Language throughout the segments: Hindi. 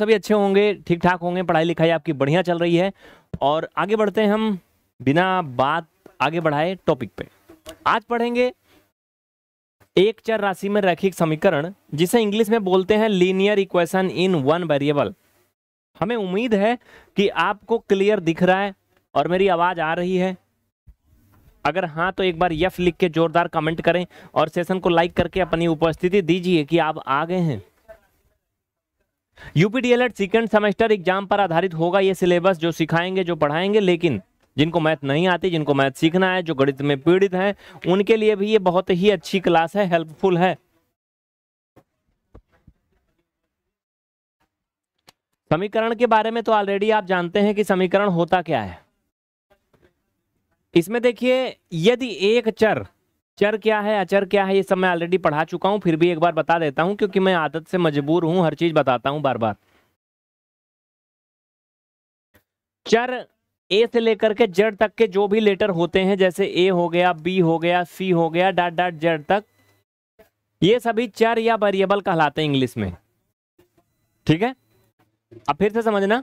सभी अच्छे होंगे ठीक ठाक होंगे पढ़ाई लिखाई आपकी बढ़िया चल रही है और आगे बढ़ते हैं हम बिना बात आगे बढ़ाए टॉपिक पे आज पढ़ेंगे एक चर राशि में रैखिक समीकरण जिसे इंग्लिश में बोलते हैं linear equation in one variable हमें उम्मीद है कि आपको क्लियर दिख रहा है और मेरी आवाज़ आ रही है अगर हाँ तो एक बार यफ लिख के जोरदार कमेंट करें और सेशन को लाइक करके अपनी उपस्थिति दीजिए कि आप आ गए हैं UP DElEd second semester exam पर आधारित होगा ये सिलेबस जो सिखाएंगे जो पढ़ाएंगे लेकिन जिनको मैथ नहीं आती जिनको मैथ सीखना है जो गणित में पीड़ित हैं उनके लिए भी ये बहुत ही अच्छी क्लास है हेल्पफुल है समीकरण के बारे में तो ऑलरेडी आप जानते हैं कि समीकरण होता क्या है इसमें देखिए यदि एक चर चर क्या है अचर क्या है ये सब मैं ऑलरेडी पढ़ा चुका हूँ फिर भी एक बार बता देता हूँ क्योंकि मैं आदत से मजबूर हूँ हर चीज़ बताता हूँ बार बार चर ए से लेकर के जड़ तक के जो भी लेटर होते हैं जैसे ए हो गया बी हो गया सी हो गया डाट डाट जड़ तक ये सभी चर या वेरिएबल कहलाते हैं इंग्लिश में ठीक है अब फिर से समझना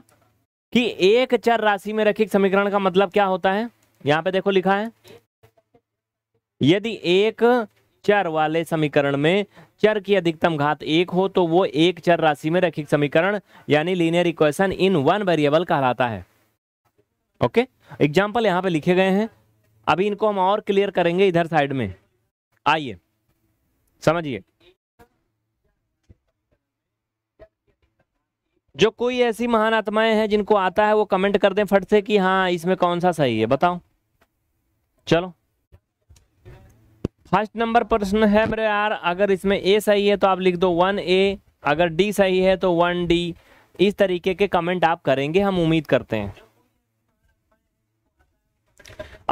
कि एक चर राशि में रखी समीकरण का मतलब क्या होता है यहाँ पे देखो लिखा है यदि एक चर वाले समीकरण में चर की अधिकतम घात एक हो तो वो एक चर राशि में रैखिक समीकरण यानी linear equation in one variable कहलाता है ओके एग्जाम्पल यहां पे लिखे गए हैं अभी इनको हम और क्लियर करेंगे इधर साइड में आइए समझिए जो कोई ऐसी महान आत्माएं हैं जिनको आता है वो कमेंट कर दें फट से कि हाँ इसमें कौन सा सही है बताओ चलो फर्स्ट नंबर प्रश्न है मेरे यार अगर इसमें ए सही है तो आप लिख दो वन ए अगर डी सही है तो वन डी इस तरीके के कमेंट आप करेंगे हम उम्मीद करते हैं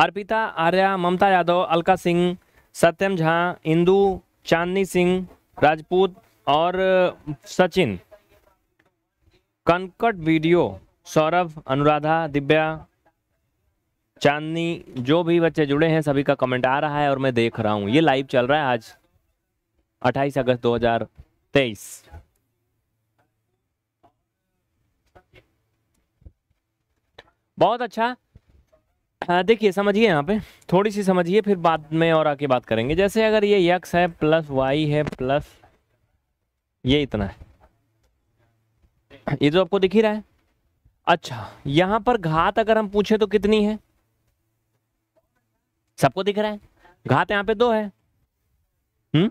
अर्पिता आर्या ममता यादव अलका सिंह सत्यम झा इंदू चांदनी सिंह राजपूत और सचिन कनकट वीडियो सौरभ अनुराधा दिव्या चांदनी जो भी बच्चे जुड़े हैं सभी का कमेंट आ रहा है और मैं देख रहा हूँ ये लाइव चल रहा है आज 28 अगस्त 2023 बहुत अच्छा हाँ, देखिए समझिए यहाँ पे थोड़ी सी समझिए फिर बाद में और आके बात करेंगे जैसे अगर ये यक्स है प्लस वाई है प्लस ये इतना है ये तो आपको दिख ही रहा है अच्छा यहाँ पर घात अगर हम पूछे तो कितनी है सबको दिख रहा है घात यहाँ पे दो है हम्म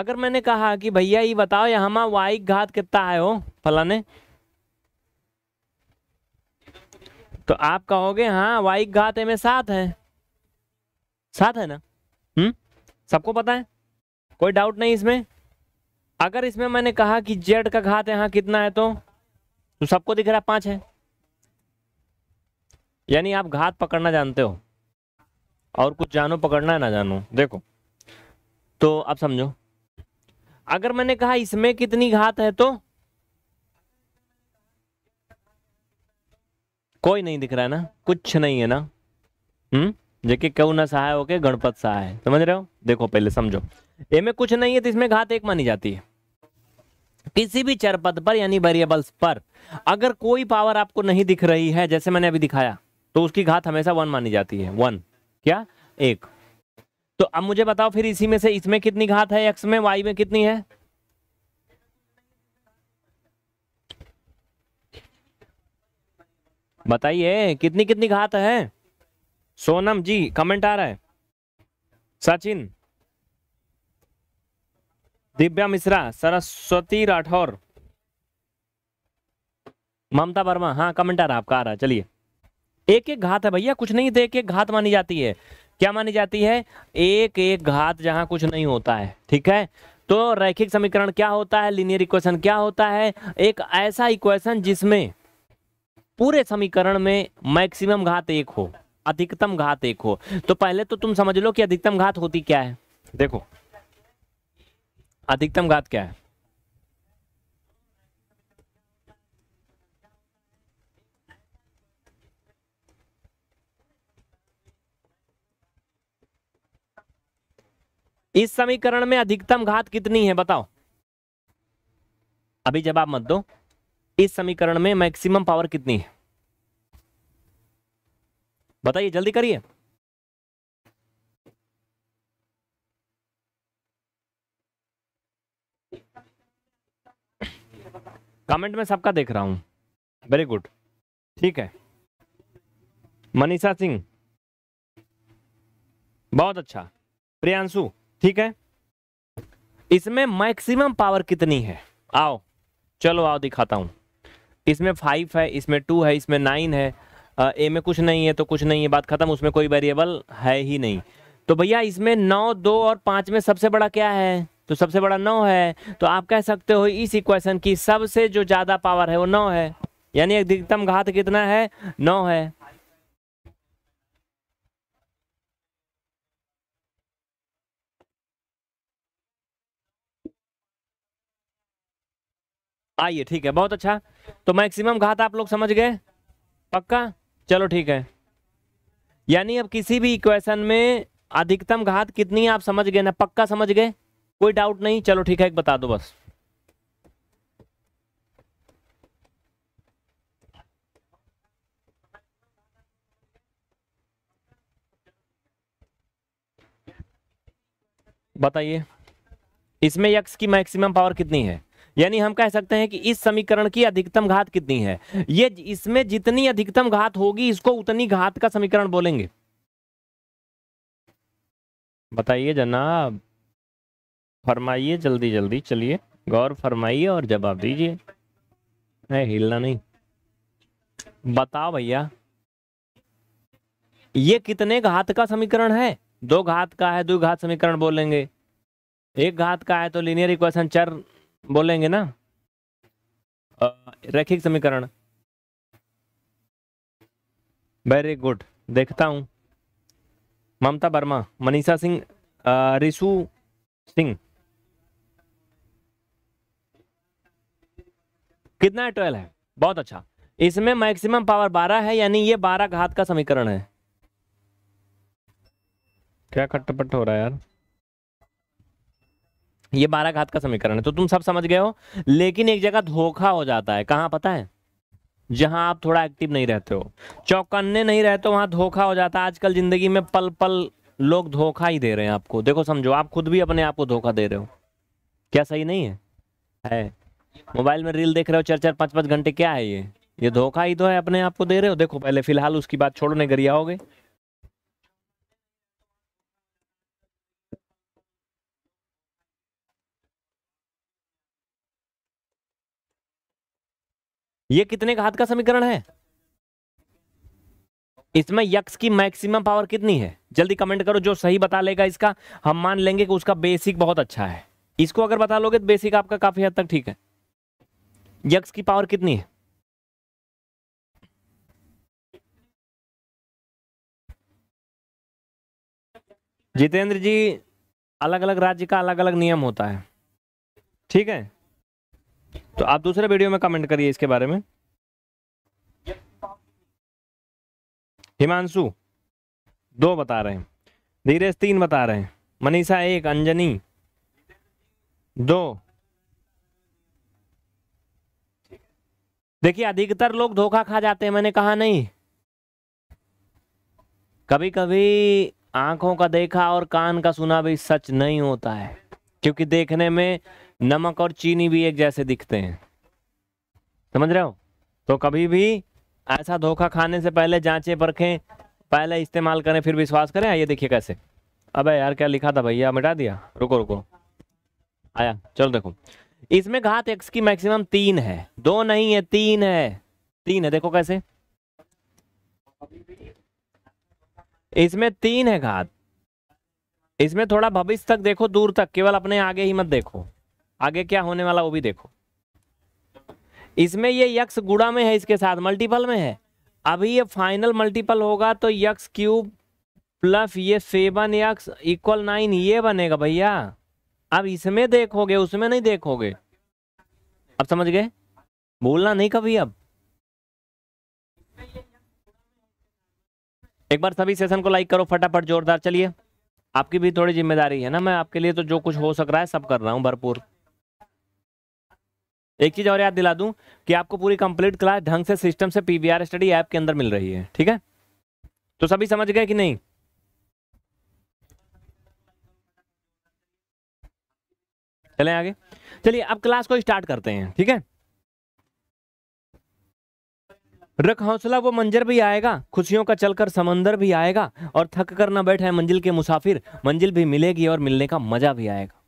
अगर मैंने कहा कि भैया ये बताओ यहाँ वाई घात कितना है हो फलाने तो आप कहोगे हाँ वाई घात में सात है सात है ना हम्म सबको पता है कोई डाउट नहीं इसमें अगर इसमें मैंने कहा कि जेड का घात यहाँ कितना है तो, तो सबको दिख रहा है पांच है यानी आप घात पकड़ना जानते हो और कुछ जानो पकड़ना है ना जानो देखो तो आप समझो अगर मैंने कहा इसमें कितनी घात है तो कोई नहीं दिख रहा है ना कुछ नहीं है ना हम्म जबकि क्यों ना सहाय होके गणपत सहाय समझ रहे हो देखो पहले समझो ए में कुछ नहीं है तो इसमें घात एक मानी जाती है किसी भी चरपद पर यानी वेरिएबल्स पर अगर कोई पावर आपको नहीं दिख रही है जैसे मैंने अभी दिखाया तो उसकी घात हमेशा वन मानी जाती है वन क्या एक तो अब मुझे बताओ फिर इसी में से इसमें कितनी घात है एक्स में वाई में कितनी है बताइए कितनी कितनी घात है सोनम जी कमेंट आ रहा है सचिन दिव्या मिश्रा सरस्वती राठौर ममता वर्मा हाँ कमेंट आ रहा है आपका आ रहा है चलिए एक एक घात है भैया कुछ नहीं तो एक एक घात मानी जाती है क्या मानी जाती है एक एक घात जहाँ कुछ नहीं होता है ठीक है तो रैखिक समीकरण क्या होता है लिनियर इक्वेशन क्या होता है एक ऐसा इक्वेशन जिसमें पूरे समीकरण में मैक्सिमम घात एक हो अधिकतम घात एक हो तो पहले तो तुम समझ लो कि अधिकतम घात होती क्या है देखो अधिकतम घात क्या है इस समीकरण में अधिकतम घात कितनी है बताओ अभी जवाब मत दो इस समीकरण में मैक्सिमम पावर कितनी है बताइए जल्दी करिए कमेंट में सबका देख रहा हूं वेरी गुड ठीक है मनीषा सिंह बहुत अच्छा प्रियांशु ठीक है इसमें मैक्सिमम पावर कितनी है आओ चलो आओ दिखाता हूँ इसमें फाइव है इसमें टू है इसमें नाइन है ए में कुछ नहीं है तो कुछ नहीं है बात खत्म उसमें कोई वेरिएबल है ही नहीं तो भैया इसमें नौ दो और पाँच में सबसे बड़ा क्या है तो सबसे बड़ा नौ है तो आप कह सकते हो इस इक्वेशन की सबसे जो ज़्यादा पावर है वो नौ है यानी अधिकतम घात कितना है नौ है आइए ठीक है बहुत अच्छा तो मैक्सिमम घात आप लोग समझ गए पक्का चलो ठीक है यानी अब किसी भी इक्वेशन में अधिकतम घात कितनी आप समझ गए ना पक्का समझ गए कोई डाउट नहीं चलो ठीक है एक बता दो बस बताइए इसमें यक्स की मैक्सिमम पावर कितनी है यानी हम कह सकते हैं कि इस समीकरण की अधिकतम घात कितनी है ये इसमें जितनी अधिकतम घात होगी इसको उतनी घात का समीकरण बोलेंगे बताइए जनाब फरमाइए जल्दी जल्दी चलिए गौर फरमाइए और जवाब दीजिए है हिलना नहीं बताओ भैया ये कितने घात का समीकरण है दो घात का है दो घात समीकरण बोलेंगे एक घात का है तो लीनियर इक्वेशन चर बोलेंगे ना रैखिक समीकरण वेरी गुड देखता हूँ ममता वर्मा मनीषा सिंह रिशु सिंह कितना है ट्वेल्व है बहुत अच्छा इसमें मैक्सिमम पावर बारह है यानी ये बारह घात का समीकरण है क्या खटपट हो रहा है यार ये बारह घात का समीकरण है तो तुम सब समझ गए हो लेकिन एक जगह धोखा हो जाता है कहाँ पता है जहां आप थोड़ा एक्टिव नहीं रहते हो चौकन्ने नहीं रहते हो वहां धोखा हो जाता है आजकल जिंदगी में पल पल लोग धोखा ही दे रहे हैं आपको देखो समझो आप खुद भी अपने आप को धोखा दे रहे हो क्या सही नहीं है है मोबाइल में रील देख रहे हो चार चार पाँच पाँच घंटे क्या है ये ये धोखा ही तो है अपने आप को दे रहे हो देखो पहले फिलहाल उसकी बात छोड़ने गरिया हो गई ये कितने का हाथ का समीकरण है इसमें यक्स की मैक्सिमम पावर कितनी है जल्दी कमेंट करो जो सही बता लेगा इसका हम मान लेंगे कि उसका बेसिक बहुत अच्छा है इसको अगर बता लोगे तो बेसिक आपका काफी हद तक ठीक है यक्स की पावर कितनी है जितेंद्र जी अलग अलग राज्य का अलग अलग नियम होता है ठीक है तो आप दूसरे वीडियो में कमेंट करिए इसके बारे में हिमांशु दो बता रहे हैं धीरेज तीन बता रहे हैं मनीषा एक अंजनी दो देखिए अधिकतर लोग धोखा खा जाते हैं मैंने कहा नहीं कभी कभी आंखों का देखा और कान का सुना भी सच नहीं होता है क्योंकि देखने में नमक और चीनी भी एक जैसे दिखते हैं समझ रहे हो तो कभी भी ऐसा धोखा खाने से पहले जांचे परखें पहले इस्तेमाल करें फिर विश्वास करें आइए देखिए कैसे अबे यार क्या लिखा था भैया मिटा दिया रुको रुको आया चलो देखो इसमें घात एक्स की मैक्सिमम तीन है दो नहीं है तीन है तीन है देखो कैसे इसमें तीन है घात इसमें थोड़ा भविष्य तक देखो दूर तक केवल अपने आगे ही मत देखो आगे क्या होने वाला वो भी देखो इसमें ये यक्स गुड़ा में है इसके साथ मल्टीपल में है अभी ये फाइनल मल्टीपल होगा तो यक्स क्यूब प्लस ये सेवन यक्स इक्वल नाइन ये बनेगा भैया अब इसमें देखोगे उसमें नहीं देखोगे अब समझ गए भूलना नहीं कभी अब एक बार सभी सेशन को लाइक करो फटाफट जोरदार चलिए आपकी भी थोड़ी जिम्मेदारी है ना मैं आपके लिए तो जो कुछ हो सक रहा है सब कर रहा हूँ भरपूर एक चीज़ और याद दिला दूं कि आपको पूरी कंप्लीट क्लास ढंग से सिस्टम से पीवीआर स्टडी ऐप के अंदर मिल रही है ठीक है तो सभी समझ गए कि नहीं चले आगे चलिए अब क्लास को स्टार्ट करते हैं ठीक है रख हौसला वो मंजर भी आएगा खुशियों का चलकर समंदर भी आएगा और थक कर ना बैठे मंजिल के मुसाफिर मंजिल भी मिलेगी और मिलने का मजा भी आएगा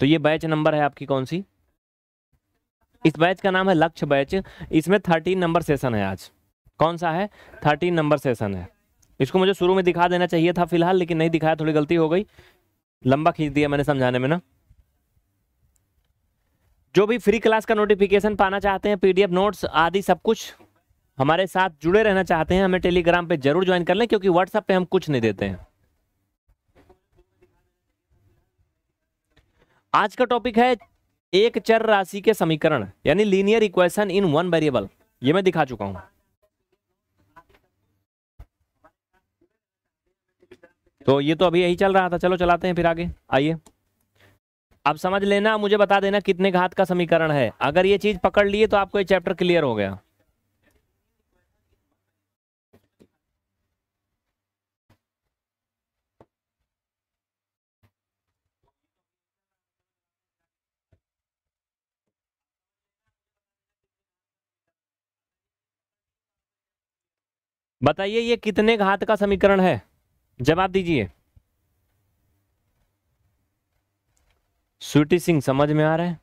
तो ये बैच नंबर है आपकी कौन सी इस बैच का नाम है लक्ष्य बैच इसमें थर्टीन नंबर सेशन है आज कौन सा है थर्टीन नंबर सेशन है इसको मुझे शुरू में दिखा देना चाहिए था फिलहाल लेकिन नहीं दिखाया थोड़ी गलती हो गई लंबा खींच दिया मैंने समझाने में ना जो भी फ्री क्लास का नोटिफिकेशन पाना चाहते हैं पीडीएफ नोट्स आदि सब कुछ हमारे साथ जुड़े रहना चाहते हैं हमें टेलीग्राम पे जरूर ज्वाइन कर लें क्योंकि व्हाट्सएप पे हम कुछ नहीं देते हैं आज का टॉपिक है एक चर राशि के समीकरण यानी linear equation in one variable ये मैं दिखा चुका हूं तो ये तो अभी यही चल रहा था चलो चलाते हैं फिर आगे आइए अब समझ लेना मुझे बता देना कितने घात का समीकरण है अगर ये चीज पकड़ लिए तो आपको ये चैप्टर क्लियर हो गया बताइए ये कितने घात का समीकरण है जवाब दीजिए स्वीटी सिंह समझ में आ रहा है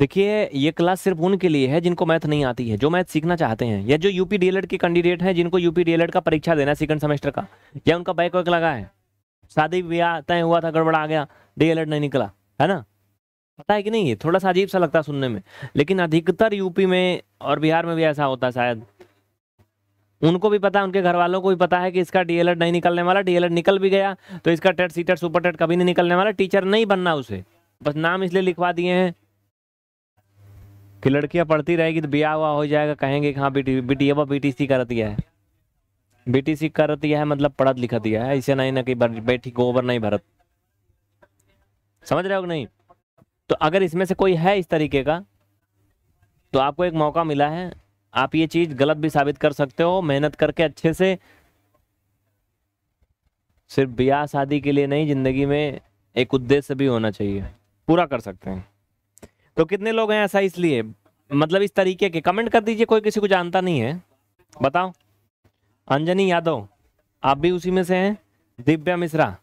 देखिए ये क्लास सिर्फ उनके लिए है जिनको मैथ नहीं आती है जो मैथ सीखना चाहते हैं या जो यूपी डीएलएड के कैंडिडेट हैं जिनको यूपी डीएलएड e का परीक्षा देना है सेकंड सेमेस्टर का या उनका बैक वैक लगा है शादी ब्याह तय हुआ था गड़बड़ आ गया डीएलएड e नहीं निकला है ना पता है कि नहीं थोड़ा सा अजीब सा लगता है सुनने में लेकिन अधिकतर यूपी में और बिहार में भी ऐसा होता है शायद उनको भी पता है उनके घर वालों को भी पता है कि इसका डीएलएड नहीं निकलने वाला डीएलएड निकल भी गया तो इसका TET CTET super TET कभी नहीं निकलने वाला टीचर नहीं बनना उसे बस नाम इसलिए लिखवा दिए हैं कि लड़कियां पढ़ती रहेगी तो ब्याह हुआ हो जाएगा कहेंगे कि हाँ B B T B T C कर दिया है बी टी सी कर दिया है मतलब पढ़त लिखा दिया है इसे नहीं ना कि बैठी गोबर नहीं भरत समझ रहे हो नहीं तो अगर इसमें से कोई है इस तरीके का तो आपको एक मौका मिला है आप ये चीज गलत भी साबित कर सकते हो मेहनत करके अच्छे से सिर्फ ब्याह शादी के लिए नहीं जिंदगी में एक उद्देश्य भी होना चाहिए पूरा कर सकते हैं तो कितने लोग हैं ऐसा इसलिए मतलब इस तरीके के कमेंट कर दीजिए कोई किसी को जानता नहीं है बताओ अंजनी यादव आप भी उसी में से हैं दिव्या मिश्रा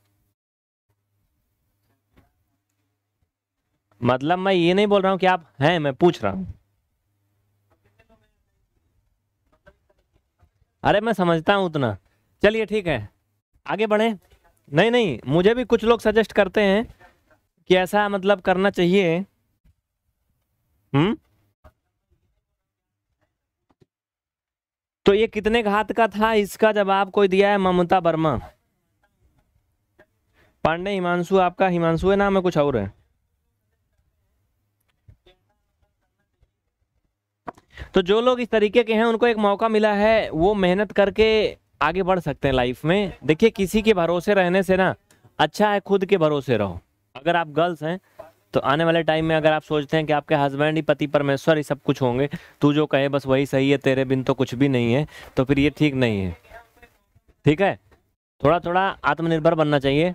मतलब मैं ये नहीं बोल रहा हूं कि आप हैं मैं पूछ रहा हूं अरे मैं समझता हूँ उतना चलिए ठीक है आगे बढ़े नहीं नहीं मुझे भी कुछ लोग सजेस्ट करते हैं कि ऐसा मतलब करना चाहिए हम्म तो ये कितने घात का था इसका जवाब कोई दिया है ममता वर्मा पांडे हिमांशु आपका हिमांशु है नाम है कुछ और है तो जो लोग इस तरीके के हैं उनको एक मौका मिला है वो मेहनत करके आगे बढ़ सकते हैं लाइफ में देखिए किसी के भरोसे रहने से ना अच्छा है खुद के भरोसे रहो अगर आप गर्ल्स हैं तो आने वाले टाइम में अगर आप सोचते हैं कि आपके हस्बैंड ही पति परमेश्वर ही सब कुछ होंगे तू जो कहे बस वही सही है तेरे बिन तो कुछ भी नहीं है तो फिर ये ठीक नहीं है ठीक है थोड़ा थोड़ा आत्मनिर्भर बनना चाहिए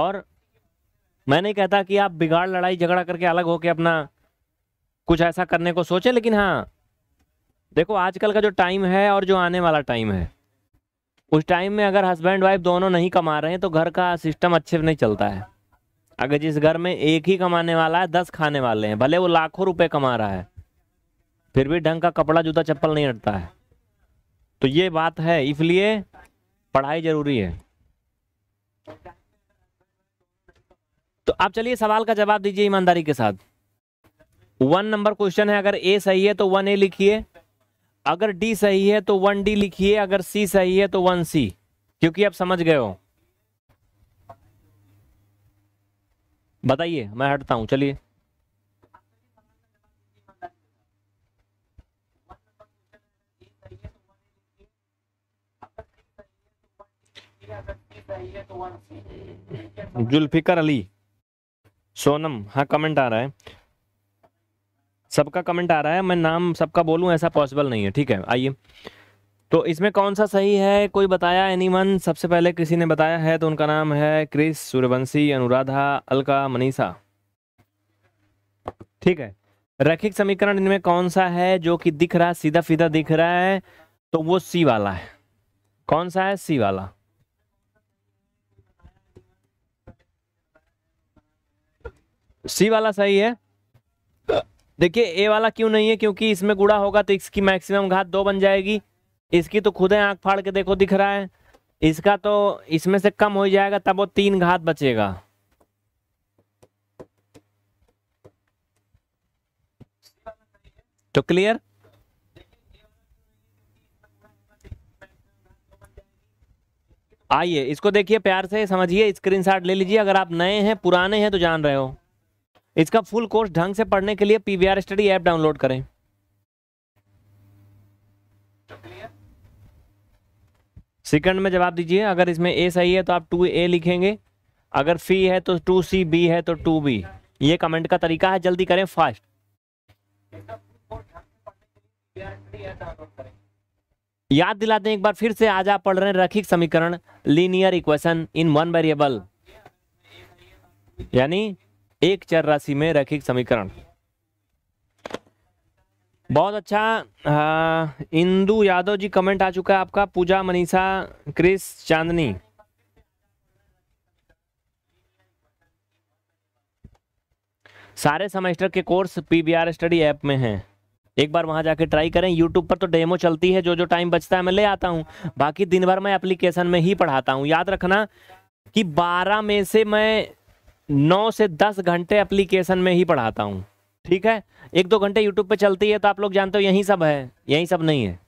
और मैं नहीं कहता कि आप बिगाड़ लड़ाई झगड़ा करके अलग होके अपना कुछ ऐसा करने को सोचें लेकिन हाँ देखो आजकल का जो टाइम है और जो आने वाला टाइम है उस टाइम में अगर हस्बैंड वाइफ दोनों नहीं कमा रहे हैं तो घर का सिस्टम अच्छे नहीं चलता है अगर जिस घर में एक ही कमाने वाला है दस खाने वाले हैं भले वो लाखों रुपए कमा रहा है फिर भी ढंग का कपड़ा जूता चप्पल नहीं हटता है तो ये बात है इसलिए पढ़ाई जरूरी है तो आप चलिए सवाल का जवाब दीजिए ईमानदारी के साथ वन नंबर क्वेश्चन है अगर ए सही है तो वन ए लिखिए अगर डी सही है तो वन डी लिखिए अगर सी सही है तो वन सी क्योंकि आप समझ गए हो बताइए मैं हटता हूं चलिए जुल्फिकर अली सोनम हाँ कमेंट आ रहा है सबका कमेंट आ रहा है मैं नाम सबका बोलूँ ऐसा पॉसिबल नहीं है ठीक है आइए तो इसमें कौन सा सही है कोई बताया एनीवन सबसे पहले किसी ने बताया है तो उनका नाम है क्रिस सूर्यवंशी अनुराधा अलका मनीषा ठीक है रैखिक समीकरण इनमें कौन सा है जो कि दिख रहा है सीधा फीधा दिख रहा है तो वो सी वाला है कौन सा है सी वाला सी वाला सही है देखिए ए वाला क्यों नहीं है क्योंकि इसमें गुड़ा होगा तो इसकी मैक्सिमम घात दो बन जाएगी इसकी तो खुद है आँख फाड़ के देखो दिख रहा है इसका तो इसमें से कम हो जाएगा तब वो तीन घात बचेगा तो क्लियर आइए इसको देखिए प्यार से समझिए स्क्रीनशॉट ले लीजिए अगर आप नए हैं पुराने हैं तो जान रहे हो इसका फुल कोर्स ढंग से पढ़ने के लिए पीवीआर स्टडी ऐप डाउनलोड करें सेकंड में जवाब दीजिए अगर इसमें ए सही है तो आप टू ए लिखेंगे अगर फी है तो टू सी बी है तो टू बी ये कमेंट का तरीका है जल्दी करें फास्ट याद दिलाते हैं एक बार फिर से आज आप पढ़ रहे हैं रैखिक समीकरण linear equation in one variable यानी एक चर राशि में रैखिक समीकरण बहुत अच्छा इंदु यादव जी कमेंट आ चुका है आपका पूजा मनीषा क्रिस चांदनी सारे सेमेस्टर के कोर्स पीबीआर स्टडी ऐप में हैं एक बार वहां जाके ट्राई करें यूट्यूब पर तो डेमो चलती है जो जो टाइम बचता है मैं ले आता हूं बाकी दिन भर मैं एप्लीकेशन में ही पढ़ाता हूं याद रखना कि 12 में से मैं नौ से दस घंटे एप्लीकेशन में ही पढ़ाता हूँ ठीक है एक दो घंटे यूट्यूब पे चलती है तो आप लोग जानते हो यही सब है यही सब नहीं है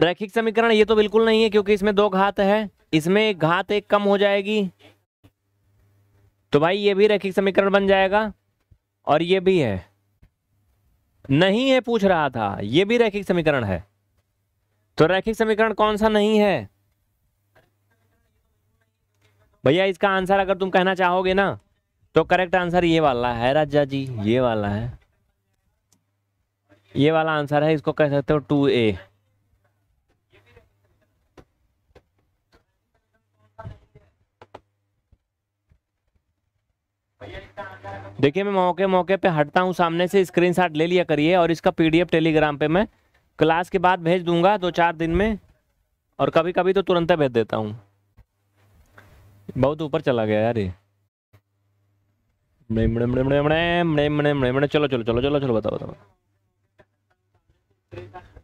रैखिक समीकरण ये तो बिल्कुल नहीं है क्योंकि इसमें दो घात है इसमें घात एक कम हो जाएगी तो भाई ये भी रैखिक समीकरण बन जाएगा और ये भी है नहीं है पूछ रहा था यह भी रैखिक समीकरण है तो रैखिक समीकरण कौन सा नहीं है भैया इसका आंसर अगर तुम कहना चाहोगे ना तो करेक्ट आंसर ये वाला है राजा जी ये वाला है ये वाला आंसर है इसको कह सकते हो टू ए देखिए मैं मौके मौके पे हटता हूँ सामने से स्क्रीनशॉट ले लिया करिए और इसका पीडीएफ टेलीग्राम पे मैं क्लास के बाद भेज दूंगा दो चार दिन में और कभी कभी तो तुरंत भेज देता हूँ बहुत ऊपर चला गया यार ये चलो चलो चलो चलो चलो बताओ बताओ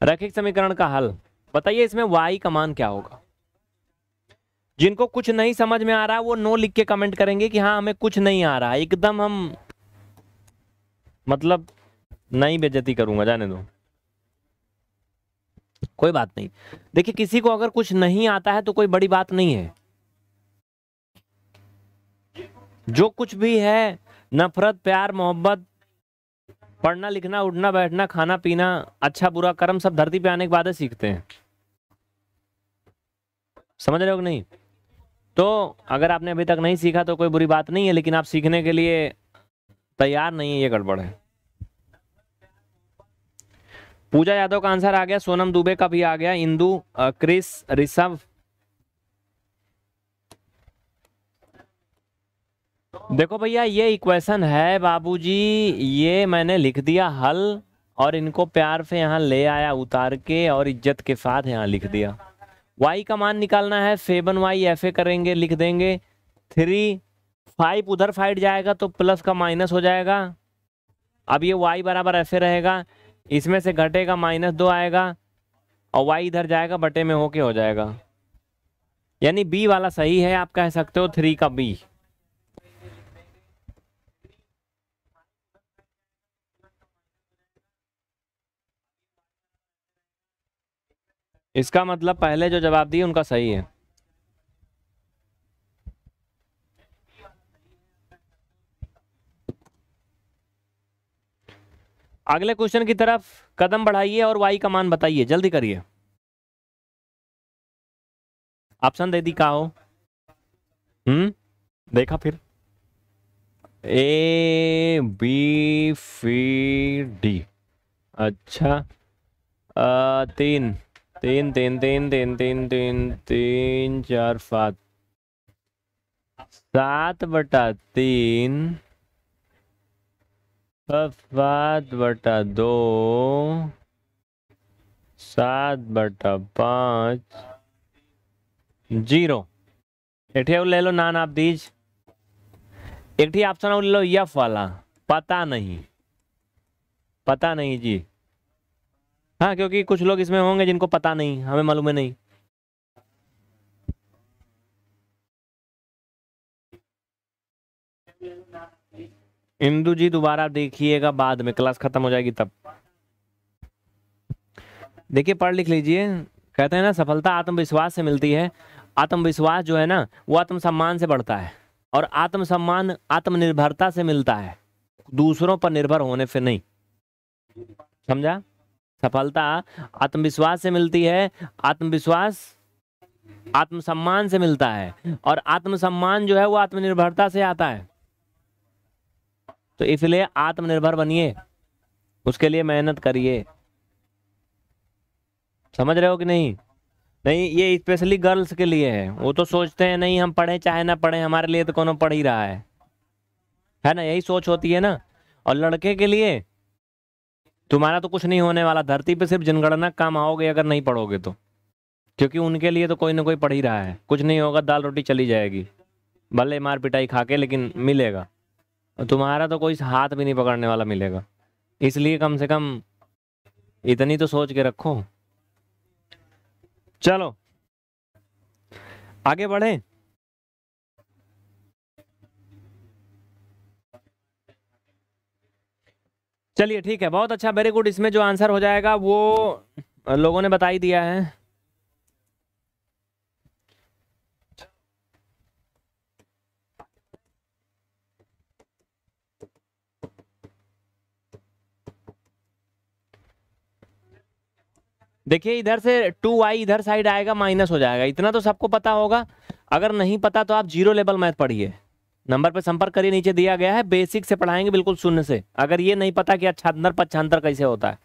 रैखिक समीकरण का हल बताइए इसमें वाई का मान क्या होगा जिनको कुछ नहीं समझ में आ रहा वो नो लिख के कमेंट करेंगे कि हाँ हमें कुछ नहीं आ रहा एकदम हम मतलब नहीं बेजती करूंगा जाने दो कोई बात नहीं देखिए किसी को अगर कुछ नहीं आता है तो कोई बड़ी बात नहीं है जो कुछ भी है नफरत प्यार मोहब्बत पढ़ना लिखना उठना बैठना खाना पीना अच्छा बुरा कर्म सब धरती पे आने के बाद सीखते हैं समझ रहे हो नहीं तो अगर आपने अभी तक नहीं सीखा तो कोई बुरी बात नहीं है लेकिन आप सीखने के लिए तैयार नहीं है ये गड़बड़ है पूजा यादव का आंसर आ गया सोनम दुबे का भी आ गया इंदु क्रिस ऋषभ देखो भैया ये इक्वेशन है बाबूजी ये मैंने लिख दिया हल और इनको प्यार से यहाँ ले आया उतार के और इज्जत के साथ यहाँ लिख दिया वाई का मान निकालना है सेवन वाई ऐसे करेंगे लिख देंगे थ्री फाइव उधर फाइट जाएगा तो प्लस का माइनस हो जाएगा अब ये वाई बराबर ऐसे रहेगा इसमें से घटेगा माइनस दो आएगा और वाई इधर जाएगा बटे में होके हो जाएगा यानी बी वाला सही है आप कह सकते हो थ्री का बी इसका मतलब पहले जो जवाब दिए उनका सही है अगले क्वेश्चन की तरफ कदम बढ़ाइए और वाई का मान बताइए जल्दी करिए ऑप्शन दे दी कहा हो हम्म देखा फिर ए बी फी डी अच्छा आ, तीन तीन तीन तीन तीन तीन तीन तीन चार सात सात बटा तीन सात बटा दो सात बटा पांच जीरो एठे ले लो नान आप दीज एक ऑप्शन ले लो यफ वाला पता नहीं पता नहीं जी हाँ क्योंकि कुछ लोग इसमें होंगे जिनको पता नहीं हमें मालूम है नहीं इंदु जी दोबारा देखिएगा बाद में क्लास खत्म हो जाएगी तब देखिए पढ़ लिख लीजिए कहते हैं ना सफलता आत्मविश्वास से मिलती है आत्मविश्वास जो है ना वो आत्मसम्मान से बढ़ता है और आत्मसम्मान आत्मनिर्भरता से मिलता है दूसरों पर निर्भर होने से नहीं समझा सफलता आत्मविश्वास से मिलती है आत्मविश्वास आत्मसम्मान से मिलता है और आत्मसम्मान जो है वो आत्मनिर्भरता से आता है तो इसलिए आत्मनिर्भर बनिए उसके लिए मेहनत करिए समझ रहे हो कि नहीं नहीं ये स्पेशली गर्ल्स के लिए है वो तो सोचते हैं नहीं हम पढ़े चाहे ना पढ़े हमारे लिए तो कोनो पढ़ ही रहा है है ना यही सोच होती है ना और लड़के के लिए तुम्हारा तो कुछ नहीं होने वाला धरती पे सिर्फ जनगणना काम आओगे अगर नहीं पढ़ोगे तो क्योंकि उनके लिए तो कोई ना कोई पढ़ ही रहा है कुछ नहीं होगा दाल रोटी चली जाएगी भले मार पिटाई खा के लेकिन मिलेगा तुम्हारा तो कोई हाथ भी नहीं पकड़ने वाला मिलेगा इसलिए कम से कम इतनी तो सोच के रखो चलो आगे बढ़े चलिए ठीक है बहुत अच्छा वेरी गुड इसमें जो आंसर हो जाएगा वो लोगों ने बताई दिया है देखिए इधर से टू वाई इधर साइड आएगा माइनस हो जाएगा इतना तो सबको पता होगा अगर नहीं पता तो आप जीरो लेवल मैथ पढ़िए नंबर पर संपर्क करिए नीचे दिया गया है बेसिक से पढ़ाएंगे बिल्कुल शून्य से अगर ये नहीं पता कि अच्छांतर पच्छांतर कैसे होता है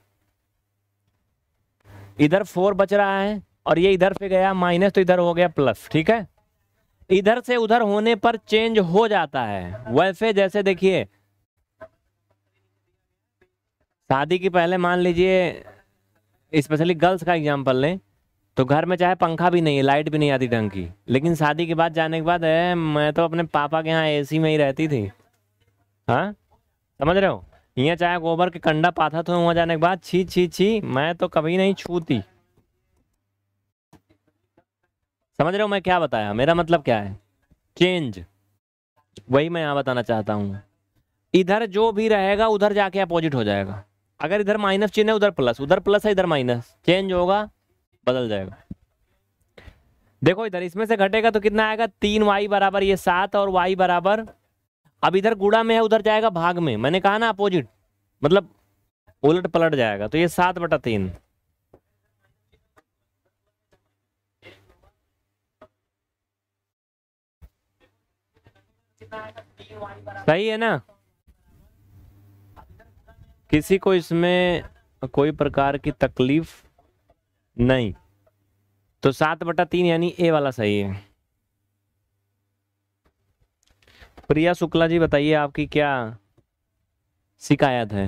इधर फोर बच रहा है और ये इधर पे गया माइनस तो इधर हो गया प्लस ठीक है इधर से उधर होने पर चेंज हो जाता है वैसे जैसे देखिए शादी की पहले मान लीजिए स्पेशली गर्ल्स का एग्जाम्पल लें तो घर में चाहे पंखा भी नहीं है लाइट भी नहीं आती ढंग की लेकिन शादी के बाद जाने के बाद है मैं तो अपने पापा के यहाँ एसी में ही रहती थी हाँ समझ रहे हो यहाँ चाहे गोबर के कंडा पाथा तो वहाँ जाने के बाद छी छी छी मैं तो कभी नहीं छूती समझ रहे हो मैं क्या बताया मेरा मतलब क्या है चेंज वही मैं यहाँ बताना चाहता हूँ इधर जो भी रहेगा उधर जाके अपोजिट हो जाएगा अगर इधर माइनस चिन्ह है उधर प्लस उधर प्लस है इधर माइनस चेंज होगा बदल जाएगा देखो इधर इसमें से घटेगा तो कितना आएगा तीन वाई बराबर ये सात और वाई बराबर अब इधर गुड़ा में है उधर जाएगा भाग में मैंने कहा ना अपोजिट मतलब उलट पलट जाएगा तो ये सात बटा तीन सही है ना किसी को इसमें कोई प्रकार की तकलीफ नहीं तो सात बटा तीन यानी ए वाला सही है प्रिया शुक्ला जी बताइए आपकी क्या शिकायत है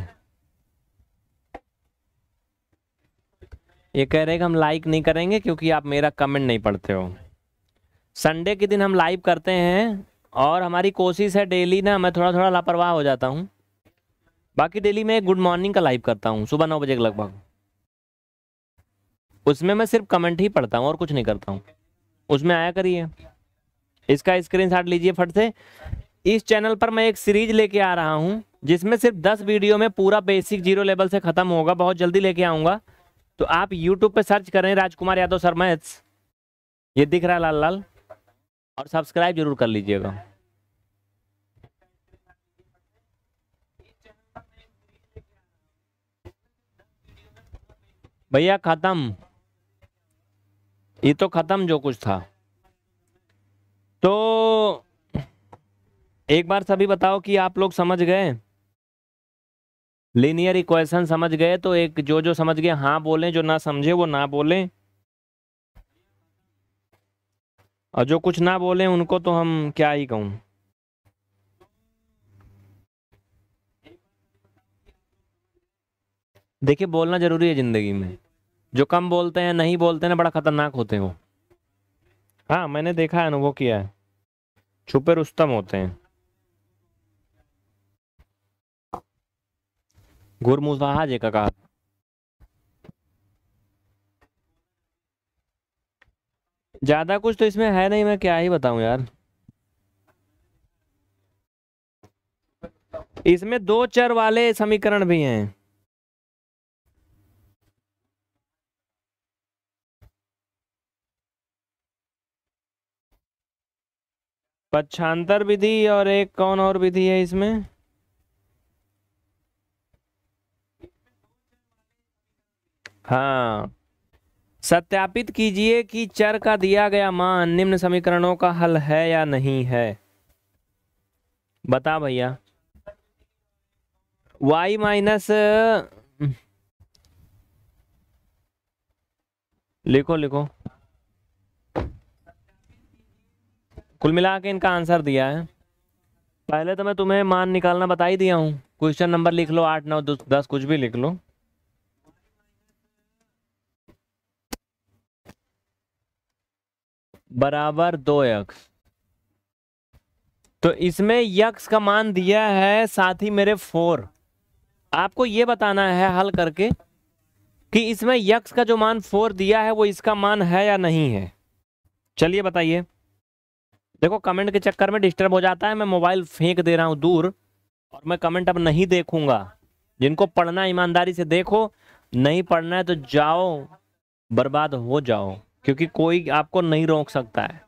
ये कह रहे हैं कि हम लाइक नहीं करेंगे क्योंकि आप मेरा कमेंट नहीं पढ़ते हो संडे के दिन हम लाइव करते हैं और हमारी कोशिश है डेली ना मैं थोड़ा थोड़ा लापरवाह हो जाता हूँ बाकी डेली मैं गुड मॉर्निंग का लाइव करता हूँ सुबह नौ बजे के लगभग उसमें मैं सिर्फ कमेंट ही पढ़ता हूँ और कुछ नहीं करता हूँ उसमें आया करिए इसका स्क्रीनशॉट लीजिए फट से इस चैनल पर मैं एक सीरीज लेके आ रहा हूँ जिसमें सिर्फ दस वीडियो में पूरा बेसिक जीरो लेवल से ख़त्म होगा बहुत जल्दी लेके आऊँगा तो आप यूट्यूब पर सर्च करें राजकुमार यादव शर्मा ये दिख रहा है लाल लाल और सब्सक्राइब जरूर कर लीजिएगा भैया ख़त्म ये तो ख़त्म जो कुछ था तो एक बार सभी बताओ कि आप लोग समझ गए लीनियर इक्वेशन समझ गए तो एक जो जो समझ गए हाँ बोले जो ना समझे वो ना बोले और जो कुछ ना बोले उनको तो हम क्या ही कहूँ देखिए बोलना ज़रूरी है ज़िंदगी में जो कम बोलते हैं नहीं बोलते हैं ना बड़ा ख़तरनाक होते हैं वो हाँ मैंने देखा है अनुभव किया है छुपे रुस्तम होते हैं गुरमुसाहा जी का कहा ज़्यादा कुछ तो इसमें है नहीं मैं क्या ही बताऊं यार इसमें दो चर वाले समीकरण भी हैं पक्षांतर विधि और एक कौन और विधि है इसमें हाँ सत्यापित कीजिए कि चर का दिया गया मान निम्न समीकरणों का हल है या नहीं है बता भैया y माइनस लिखो लिखो कुल मिला के इनका आंसर दिया है पहले तो मैं तुम्हें मान निकालना बता ही दिया हूँ क्वेश्चन नंबर लिख लो आठ नौ दस कुछ भी लिख लो बराबर दो यक्स तो इसमें यक्स का मान दिया है साथ ही मेरे फोर आपको ये बताना है हल करके कि इसमें यक्स का जो मान फोर दिया है वो इसका मान है या नहीं है चलिए बताइए देखो कमेंट के चक्कर में डिस्टर्ब हो जाता है मैं मोबाइल फेंक दे रहा हूँ दूर और मैं कमेंट अब नहीं देखूंगा जिनको पढ़ना ईमानदारी से देखो नहीं पढ़ना है तो जाओ बर्बाद हो जाओ क्योंकि कोई आपको नहीं रोक सकता है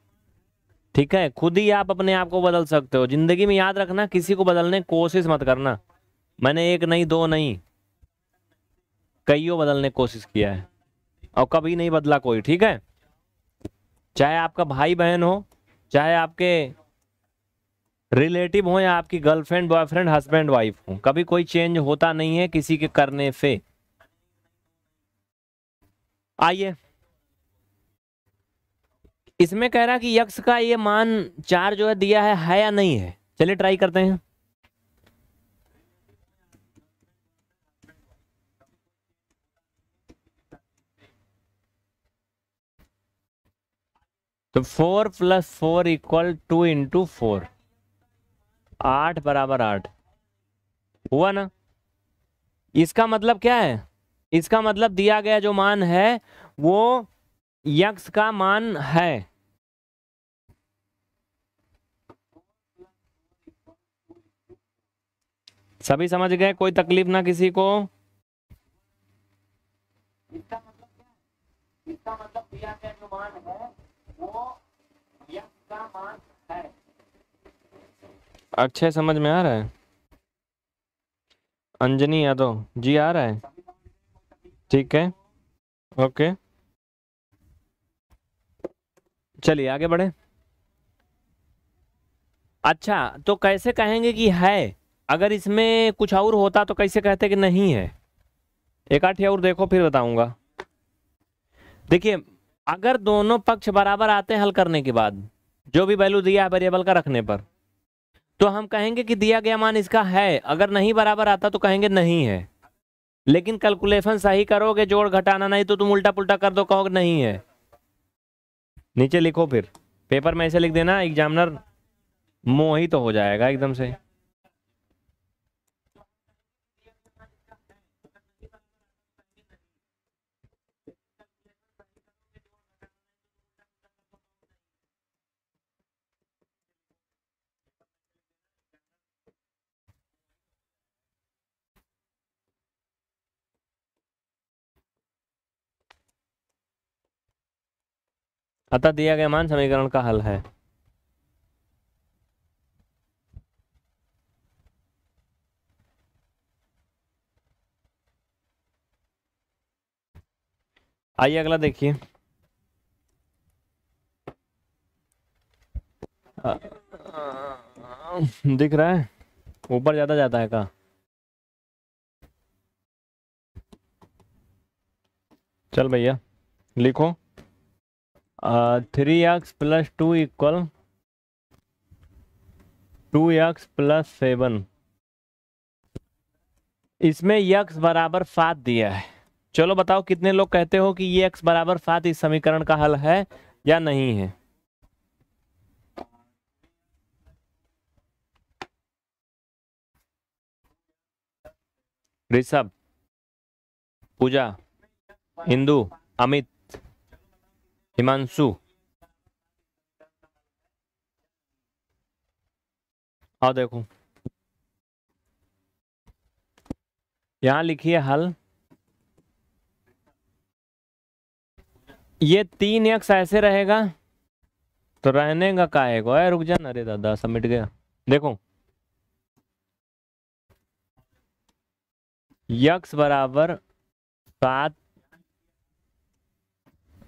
ठीक है खुद ही आप अपने आप को बदल सकते हो जिंदगी में याद रखना किसी को बदलने की कोशिश मत करना मैंने एक नहीं दो नहीं कईयों बदलने कोशिश किया है और कभी नहीं बदला कोई ठीक है चाहे आपका भाई बहन हो चाहे आपके रिलेटिव हो या आपकी गर्लफ्रेंड बॉयफ्रेंड हस्बैंड वाइफ हो कभी कोई चेंज होता नहीं है किसी के करने से आइए इसमें कह रहा कि यक्ष का ये मान चार जो है दिया है, है या नहीं है चलिए ट्राई करते हैं तो four plus four equal to into four आठ बराबर आठ हुआ ना इसका मतलब क्या है इसका मतलब दिया गया जो मान है वो यक्स का मान है सभी समझ गए कोई तकलीफ ना किसी को इसका मतलब क्या है इसका मतलब दिया गया जो मान है अक्षय समझ में आ रहा है अंजनी यादव जी आ रहा है ठीक है ओके चलिए आगे बढ़े अच्छा तो कैसे कहेंगे कि है अगर इसमें कुछ और होता तो कैसे कहते कि नहीं है एक आठ और देखो फिर बताऊंगा देखिए अगर दोनों पक्ष बराबर आते हैं हल करने के बाद जो भी वैल्यू दिया है वेरिएबल का रखने पर तो हम कहेंगे कि दिया गया मान इसका है अगर नहीं बराबर आता तो कहेंगे नहीं है लेकिन कैलकुलेशन सही करोगे जोड़ घटाना नहीं तो तुम उल्टा पुल्टा कर दो कहोगे नहीं है नीचे लिखो फिर पेपर में ऐसे लिख देना एग्जामिनर मोहित तो हो जाएगा एकदम से अतः दिया गया मान समीकरण का हल है आइए अगला देखिए दिख रहा है ऊपर ज्यादा जाता है का चल भैया लिखो three x plus two equal two x plus seven इसमें यक्स बराबर सात दिया है चलो बताओ कितने लोग कहते हो कि ये एक्स बराबर सात इस समीकरण का हल है या नहीं है ऋषभ पूजा इंदु अमित हिमांशु हाँ देखो यहां लिखिए हल ये तीन एक्स ऐसे रहेगा तो रहने का काहे को रुक जाना अरे दादा समिट गया देखो यक्स बराबर सात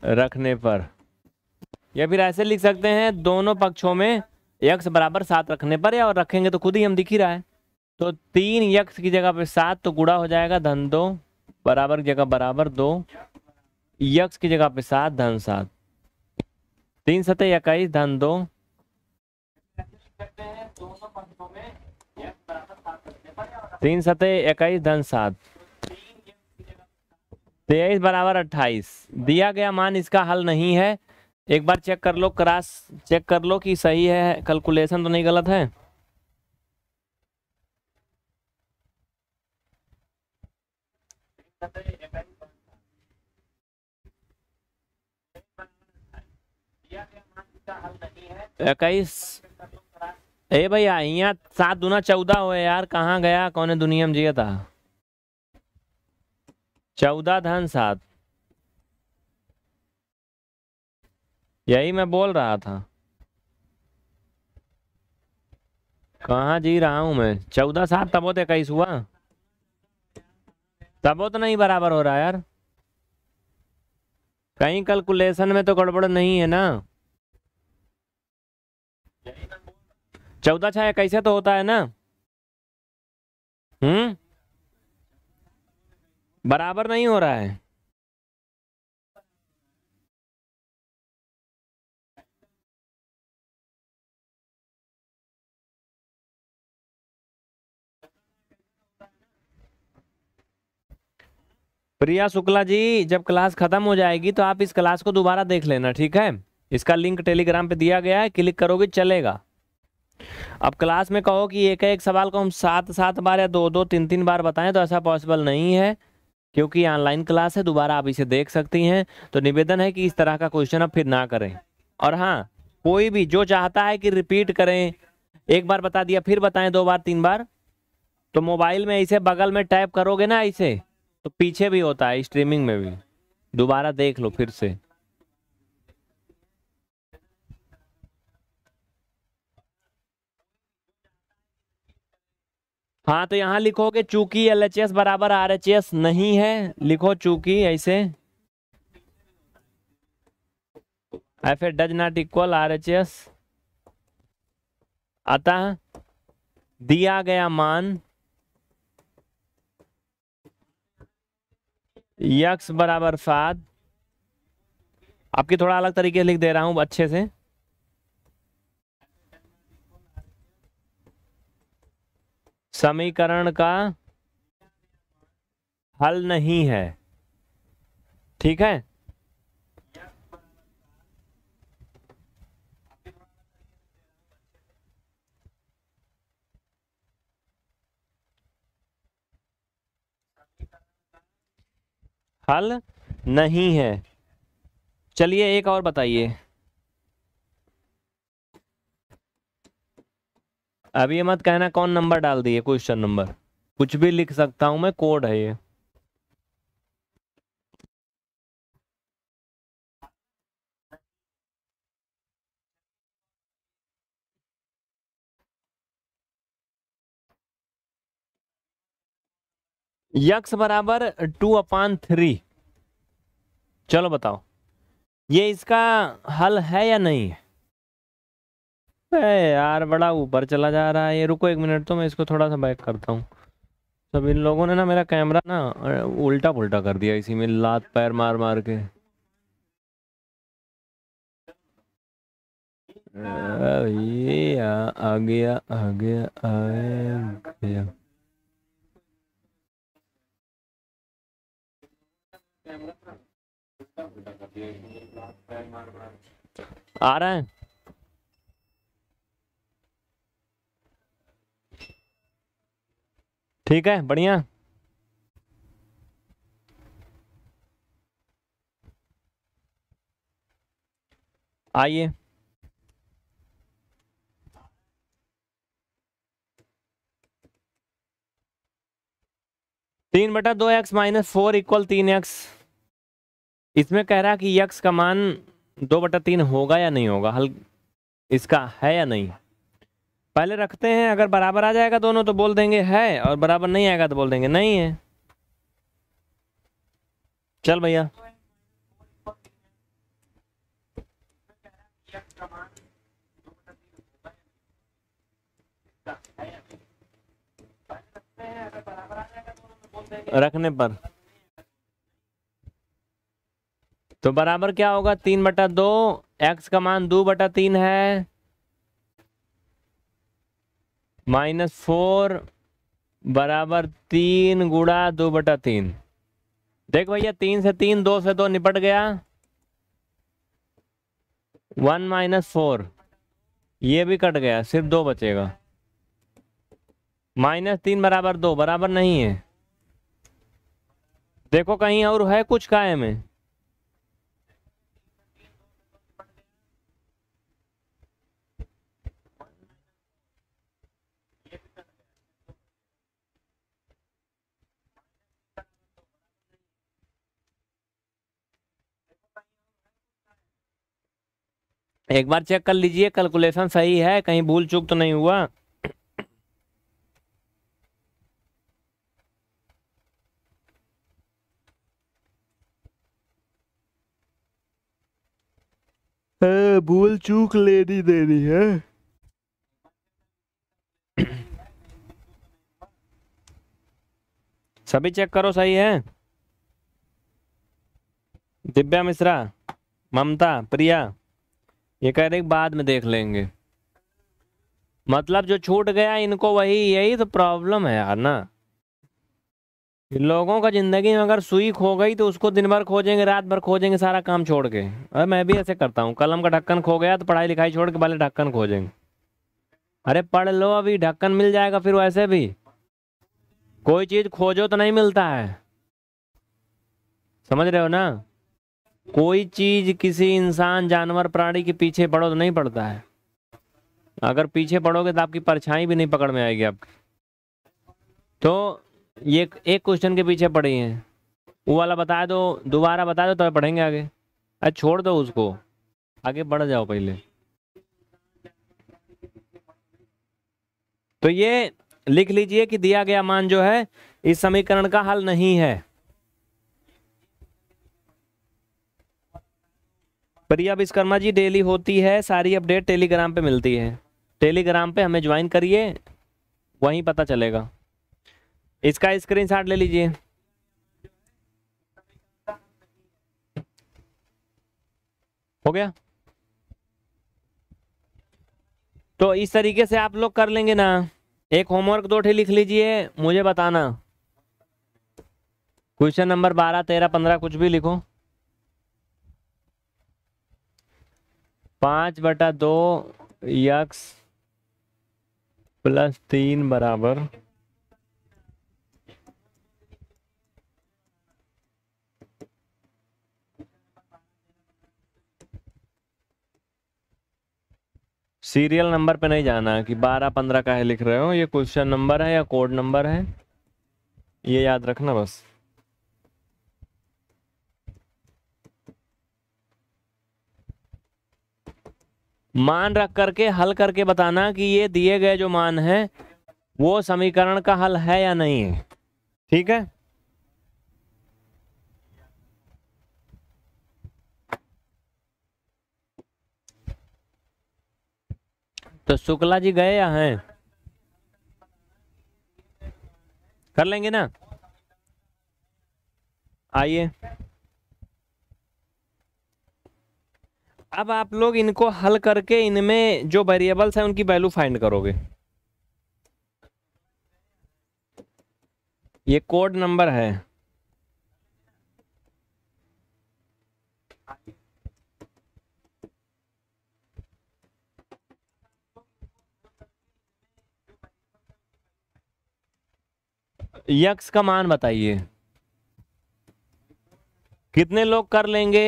रखने पर या फिर ऐसे लिख सकते हैं दोनों पक्षों में यक्ष बराबर सात रखने पर या और रखेंगे तो खुद ही हम दिख ही रहा है तो तीन यक्ष की जगह पे सात तो गुड़ा हो जाएगा धन दो बराबर की जगह बराबर दो यक्ष की जगह पे सात धन सात तीन सतह इक्कीस धन दो तीन सतह इक्कीस धन सात तेईस तो बराबर अट्ठाईस दिया गया मान इसका हल नहीं है एक बार चेक कर लो क्रास चेक कर लो कि सही है कैलकुलेशन तो नहीं गलत है इक्कीस ए भैया यहाँ सात दुना चौदह हो यार कहाँ गया कौन दुनिया में जिया था चौदह धन सात यही मैं बोल रहा था कहा जी रहा हूं मैं चौदह सात तबो तो इक्कीस हुआ तबो तो नहीं बराबर हो रहा यार कहीं कैलकुलेशन में तो गड़बड़ नहीं है ना चौदह छाया कैसे तो होता है ना हम्म बराबर नहीं हो रहा है प्रिया शुक्ला जी जब क्लास खत्म हो जाएगी तो आप इस क्लास को दोबारा देख लेना ठीक है इसका लिंक टेलीग्राम पे दिया गया है क्लिक करोगे चलेगा अब क्लास में कहो कि एक एक सवाल को हम सात सात बार या दो दो तीन तीन बार बताएं तो ऐसा पॉसिबल नहीं है क्योंकि ऑनलाइन क्लास है दोबारा आप इसे देख सकती हैं तो निवेदन है कि इस तरह का क्वेश्चन आप फिर ना करें और हाँ कोई भी जो चाहता है कि रिपीट करें एक बार बता दिया फिर बताएं दो बार तीन बार तो मोबाइल में इसे बगल में टाइप करोगे ना इसे तो पीछे भी होता है स्ट्रीमिंग में भी दोबारा देख लो फिर से हाँ तो यहाँ लिखोगे चूंकि एल एच एस बराबर आर एच एस नहीं है लिखो चूंकि ऐसे F A does not equal R H S अतः दिया गया मान यक्स बराबर सात आपकी थोड़ा अलग तरीके से लिख दे रहा हूं अच्छे से समीकरण का हल नहीं है ठीक है हल नहीं है चलिए एक और बताइए अब ये मत कहना कौन नंबर डाल दिए क्वेश्चन नंबर कुछ भी लिख सकता हूं मैं कोड है ये यक्स बराबर टू अपान थ्री चलो बताओ ये इसका हल है या नहीं है यार बड़ा ऊपर चला जा रहा है ये रुको एक मिनट तो मैं इसको थोड़ा सा बैक करता हूँ सब इन लोगों ने ना मेरा कैमरा ना उल्टा पुल्टा कर दिया इसी में लात पैर मार मार के ये आ गया आ गया आ गया आ रहा है ठीक है बढ़िया आइए तीन बटा दो एक्स माइनस फोर इक्वल तीन एक्स इसमें कह रहा कि यक्स का मान दो बटा तीन होगा या नहीं होगा हल इसका है या नहीं पहले रखते हैं अगर बराबर आ जाएगा दोनों तो बोल देंगे है और बराबर नहीं आएगा तो बोल देंगे नहीं है चल भैया रखने पर तो बराबर क्या होगा तीन बटा दो एक्स का मान दो बटा तीन है माइनस फोर बराबर तीन गुड़ा दो बटा तीन देख भैया तीन से तीन दो से दो निपट गया वन माइनस फोर ये भी कट गया सिर्फ दो बचेगा माइनस तीन बराबर दो बराबर नहीं है देखो कहीं और है कुछ कायम है एक बार चेक कर लीजिए कैलकुलेशन सही है कहीं भूल चूक तो नहीं हुआ भूल चूक लेनी देनी है सभी चेक करो सही है दिव्या मिश्रा ममता प्रिया ये कह रहे बाद में देख लेंगे मतलब जो छूट गया इनको वही यही तो प्रॉब्लम है यार ना लोगों का ज़िंदगी में अगर सुई खो गई तो उसको दिन भर खोजेंगे रात भर खोजेंगे सारा काम छोड़ के अरे मैं भी ऐसे करता हूँ कलम का ढक्कन खो गया तो पढ़ाई लिखाई छोड़ के पहले ढक्कन खोजेंगे अरे पढ़ लो अभी ढक्कन मिल जाएगा फिर वैसे भी कोई चीज़ खोजो तो नहीं मिलता है समझ रहे हो ना कोई चीज किसी इंसान जानवर प्राणी के पीछे पड़ो तो नहीं पड़ता है अगर पीछे पड़ोगे तो आपकी परछाई भी नहीं पकड़ में आएगी आपकी तो ये एक क्वेश्चन के पीछे पड़ी है वो वाला बता दो दोबारा बता दो तो पढ़ेंगे आगे अरे छोड़ दो उसको आगे बढ़ जाओ पहले तो ये लिख लीजिए कि दिया गया मान जो है इस समीकरण का हल नहीं है प्रिया विश्वकर्मा जी डेली होती है सारी अपडेट टेलीग्राम पे मिलती है टेलीग्राम पे हमें ज्वाइन करिए वहीं पता चलेगा इसका स्क्रीनशॉट ले लीजिए हो गया तो इस तरीके से आप लोग कर लेंगे ना एक होमवर्क दो ठे लिख लीजिए मुझे बताना क्वेश्चन नंबर बारह तेरह पंद्रह कुछ भी लिखो पांच बटा दो यक्स प्लस तीन बराबर सीरियल नंबर पे नहीं जाना कि बारह पंद्रह का है लिख रहे हो ये क्वेश्चन नंबर है या कोड नंबर है ये याद रखना बस मान रख करके हल करके बताना कि ये दिए गए जो मान है वो समीकरण का हल है या नहीं है ठीक है तो शुक्ला जी गए या हैं कर लेंगे ना आइए अब आप लोग इनको हल करके इनमें जो वेरिएबल्स हैं उनकी वैल्यू फाइंड करोगे ये कोड नंबर है यक्स का मान बताइए कितने लोग कर लेंगे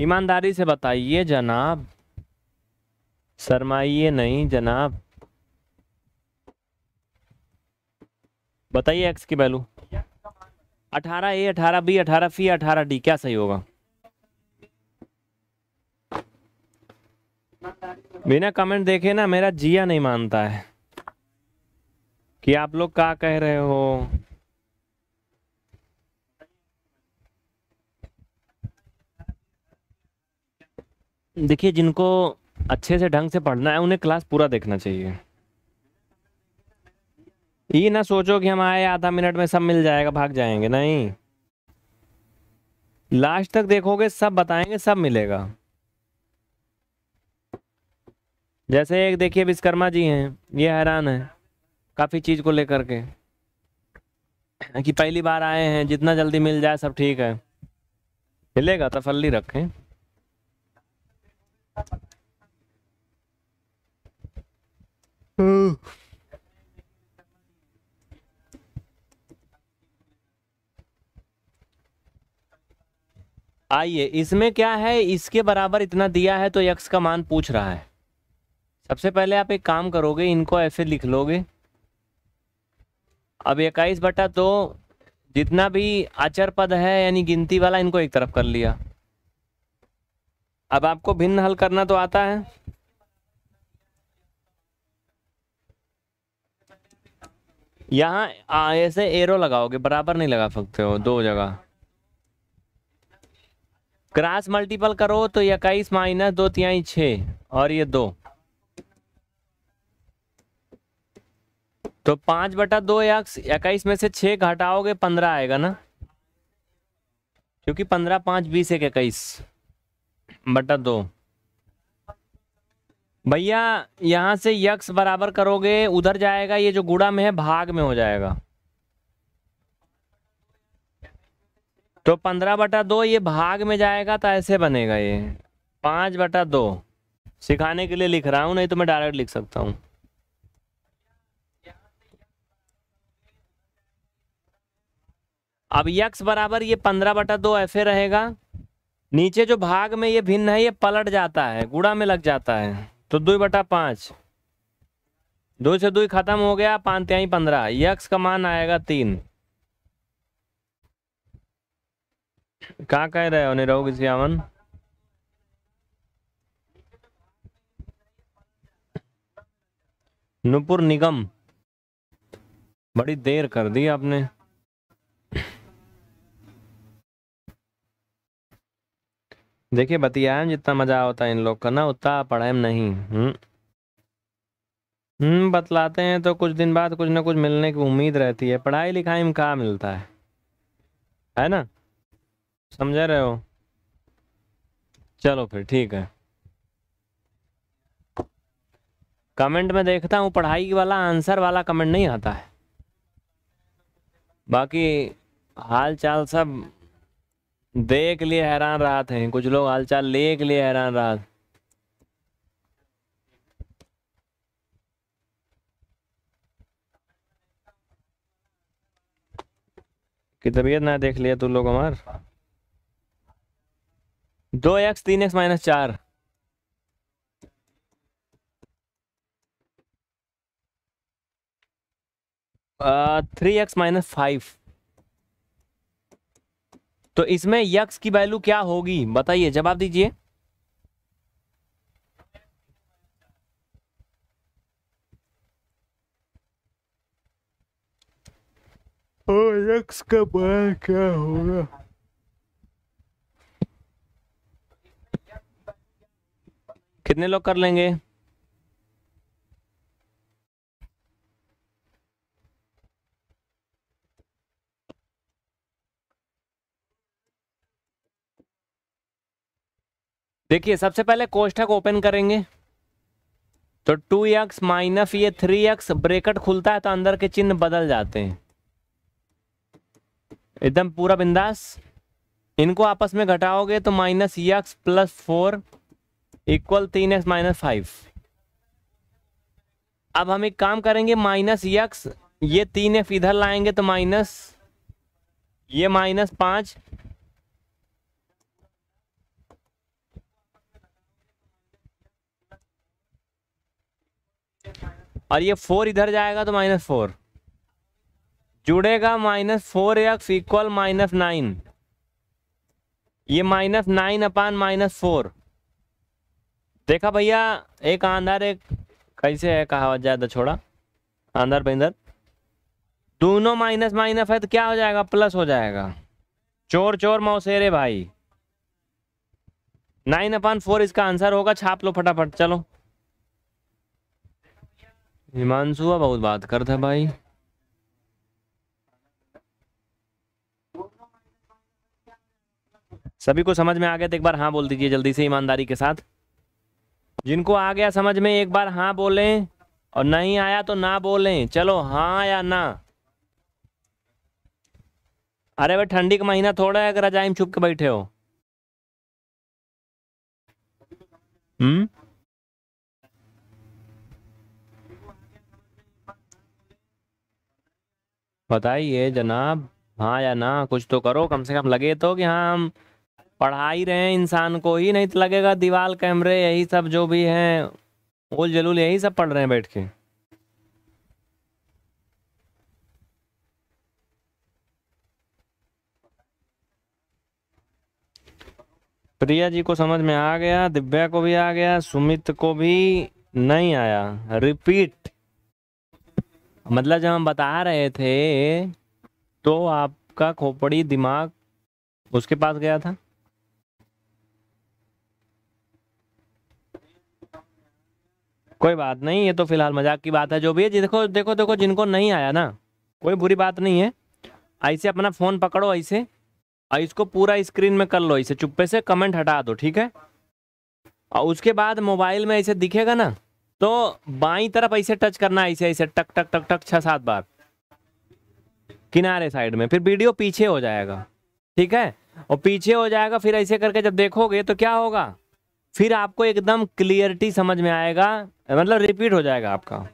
ईमानदारी से बताइए जनाब शरमाइए नहीं जनाब बताइए एक्स की वैल्यू अठारह ए अठारह बी अठारह फी अठारह डी क्या सही होगा बिना कमेंट देखे ना मेरा जिया नहीं मानता है कि आप लोग क्या कह रहे हो देखिए जिनको अच्छे से ढंग से पढ़ना है उन्हें क्लास पूरा देखना चाहिए ये ना सोचो कि हम आए आधा मिनट में सब मिल जाएगा भाग जाएंगे नहीं लास्ट तक देखोगे सब बताएंगे सब मिलेगा जैसे एक देखिए विश्वकर्मा जी हैं ये हैरान है काफ़ी चीज़ को लेकर के कि पहली बार आए हैं जितना जल्दी मिल जाए सब ठीक है मिलेगा तसली रखें आइए इसमें क्या है इसके बराबर इतना दिया है तो यक्स का मान पूछ रहा है सबसे पहले आप एक काम करोगे इनको ऐसे लिख लोगे अब इक्कीस बटा दो तो जितना भी आचर पद है यानी गिनती वाला इनको एक तरफ कर लिया अब आपको भिन्न हल करना तो आता है यहाँ ऐसे एरो लगाओगे बराबर नहीं लगा सकते हो दो जगह क्रॉस मल्टीपल करो तो इक्कीस माइनस दो तिहाई छ और ये दो तो पांच बटा दो यक्स इक्कीस में से छ घटाओगे पंद्रह आएगा ना क्योंकि पंद्रह पांच बीस एक इक्कीस बटा दो भैया यहां से यक्स बराबर करोगे उधर जाएगा ये जो गुड़ा में है भाग में हो जाएगा तो पंद्रह बटा दो ये भाग में जाएगा तो ऐसे बनेगा ये पांच बटा दो सिखाने के लिए लिख रहा हूं नहीं तो मैं डायरेक्ट लिख सकता हूं अब यक्स बराबर ये पंद्रह बटा दो ऐसे रहेगा नीचे जो भाग में ये भिन्न है ये पलट जाता है गुड़ा में लग जाता है तो दुई बटा पांच दो से दुई खत्म हो गया पांत्याई पंद्रह यक्स का मान आएगा तीन क्या कह रहे हो निरव सियावन नुपुर निगम बड़ी देर कर दी आपने देखिए बतिया जितना मजा होता है इन लोग का ना उतना पढ़ाए नहीं हम्म।, हम्म बतलाते हैं तो कुछ दिन बाद कुछ ना कुछ मिलने की उम्मीद रहती है पढ़ाई लिखाई में कहा मिलता है है ना समझ रहे हो चलो फिर ठीक है कमेंट में देखता हूँ पढ़ाई वाला आंसर वाला कमेंट नहीं आता है बाकी हाल चाल सब दे के लिए हैरान रहा हैं कुछ लोग हालचाल ले के लिए हैरान रहा की तबीयत ना देख लिया तू लोग हमार दो एक्स तीन एक्स माइनस चार थ्री एक्स माइनस फाइव तो इसमें यक्स की वैल्यू क्या होगी बताइए जवाब दीजिए यक्स का क्या होगा कितने लोग कर लेंगे देखिए सबसे पहले कोष्ठक ओपन करेंगे तो टू एक्स माइनस ये थ्री एक्स ब्रेकट खुलता है तो अंदर के चिन्ह बदल जाते हैं एकदम पूरा बिंदास इनको आपस में घटाओगे तो minus x plus four equal तीन एक्स माइनस फाइव अब हम एक काम करेंगे माइनस यक्स ये तीन एक्स इधर लाएंगे तो माइनस ये माइनस पांच और ये फोर इधर जाएगा तो माइनस फोर जुड़ेगा minus four x equal minus nine ये minus nine upon minus four देखा भैया एक आंधार एक कैसे है कहावत ज़्यादा तो छोड़ा आंधर बंदर दोनों माइनस माइनस है तो क्या हो जाएगा प्लस हो जाएगा चोर चोर मौसेरे भाई नाइन अपान फोर इसका आंसर होगा छाप लो फटाफट चलो हिमांशु बहुत बात कर था भाई सभी को समझ में आ गया तो एक बार हाँ बोल दीजिए जल्दी से ईमानदारी के साथ जिनको आ गया समझ में एक बार हाँ बोलें और नहीं आया तो ना बोलें चलो हाँ या ना अरे भाई ठंडी का महीना थोड़ा है अगर अजाइम छुप के बैठे हो हम्म बताइए जनाब हाँ या ना कुछ तो करो कम से कम लगे तो कि हाँ हम पढ़ा ही रहे हैं इंसान को ही नहीं तो लगेगा दीवार कैमरे यही सब जो भी हैं ओल जलूल यही सब पढ़ रहे हैं बैठ के प्रिया जी को समझ में आ गया दिव्या को भी आ गया सुमित को भी नहीं आया रिपीट मतलब जब हम बता रहे थे तो आपका खोपड़ी दिमाग उसके पास गया था कोई बात नहीं ये तो फिलहाल मजाक की बात है जो भी है देखो देखो देखो जिनको नहीं आया ना कोई बुरी बात नहीं है ऐसे अपना फ़ोन पकड़ो ऐसे और इसको पूरा स्क्रीन में कर लो इसे चुप्पे से कमेंट हटा दो ठीक है और उसके बाद मोबाइल में ऐसे दिखेगा ना तो बाई तरफ ऐसे टच करना ऐसे ऐसे टक टक टक टक छह सात बार किनारे साइड में फिर वीडियो पीछे हो जाएगा ठीक है और पीछे हो जाएगा फिर ऐसे करके जब देखोगे तो क्या होगा फिर आपको एकदम क्लियरिटी समझ में आएगा मतलब रिपीट हो जाएगा आपका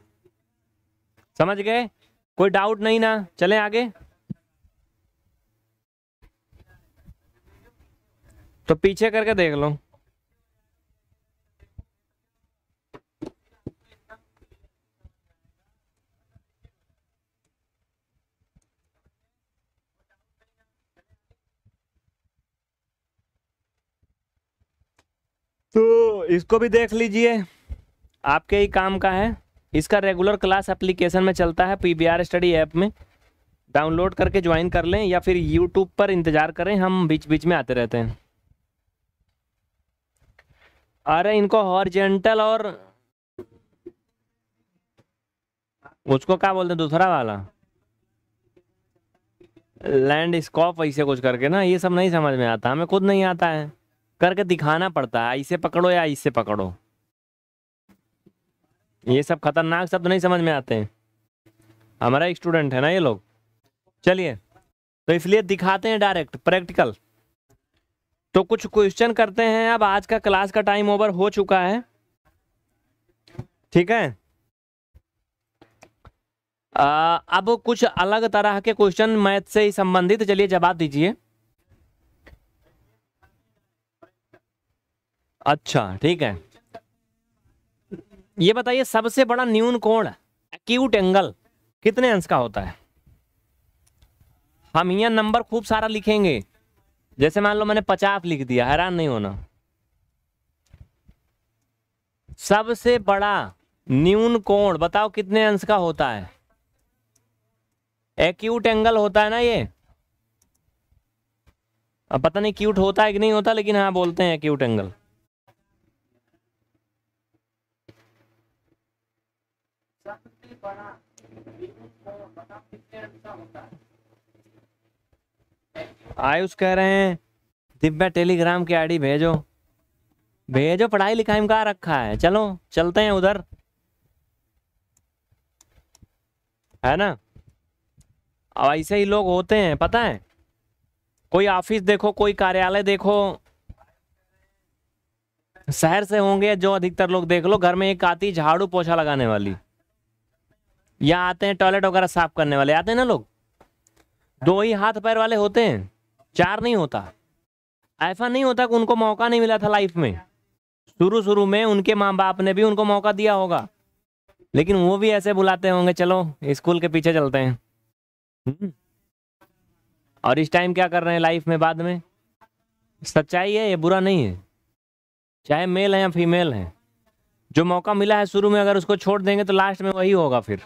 समझ गए कोई डाउट नहीं ना चले आगे तो पीछे करके देख लो तो इसको भी देख लीजिए आपके ही काम का है इसका रेगुलर क्लास एप्लीकेशन में चलता है पी स्टडी ऐप में डाउनलोड करके ज्वाइन कर लें या फिर यूट्यूब पर इंतज़ार करें हम बीच बीच में आते रहते हैं अरे इनको हॉर्जेंटल और उसको क्या बोलते हैं दूसरा वाला लैंड स्कॉप ऐसे कुछ करके ना ये सब नहीं समझ में आता हमें खुद नहीं आता है करके दिखाना पड़ता है इसे पकड़ो या इसे पकड़ो ये सब खतरनाक शब्द नहीं समझ में आते हैं हमारा एक स्टूडेंट है ना ये लोग चलिए तो इसलिए दिखाते हैं डायरेक्ट प्रैक्टिकल तो कुछ क्वेश्चन करते हैं अब आज का क्लास का टाइम ओवर हो चुका है ठीक है आ, अब कुछ अलग तरह के क्वेश्चन मैथ से ही संबंधित चलिए जवाब दीजिए अच्छा ठीक है ये बताइए सबसे बड़ा न्यून कोण एक्यूट एंगल कितने अंश का होता है हम यहाँ नंबर खूब सारा लिखेंगे जैसे मान लो मैंने पचास लिख दिया हैरान नहीं होना सबसे बड़ा न्यून कोण बताओ कितने अंश का होता है एक्यूट एंगल होता है ना ये अब पता नहीं क्यूट होता है कि नहीं होता लेकिन हाँ बोलते हैं एक्यूट एंगल बना आयुष कह रहे हैं दिव्या टेलीग्राम की आईडी भेजो भेजो पढ़ाई लिखाई में कहा रखा है चलो चलते हैं उधर है ना अब ऐसे ही लोग होते हैं पता है कोई ऑफिस देखो कोई कार्यालय देखो शहर से होंगे जो अधिकतर लोग देख लो घर में एक आती झाड़ू पोछा लगाने वाली या आते हैं टॉयलेट वगैरह साफ करने वाले आते हैं ना लोग दो ही हाथ पैर वाले होते हैं चार नहीं होता ऐसा नहीं होता कि उनको मौका नहीं मिला था लाइफ में शुरू शुरू में उनके माँ बाप ने भी उनको मौका दिया होगा लेकिन वो भी ऐसे बुलाते होंगे चलो स्कूल के पीछे चलते हैं हम्म। और इस टाइम क्या कर रहे हैं लाइफ में बाद में सच्चाई है ये बुरा नहीं है चाहे मेल है या फीमेल है जो मौका मिला है शुरू में अगर उसको छोड़ देंगे तो लास्ट में वही होगा फिर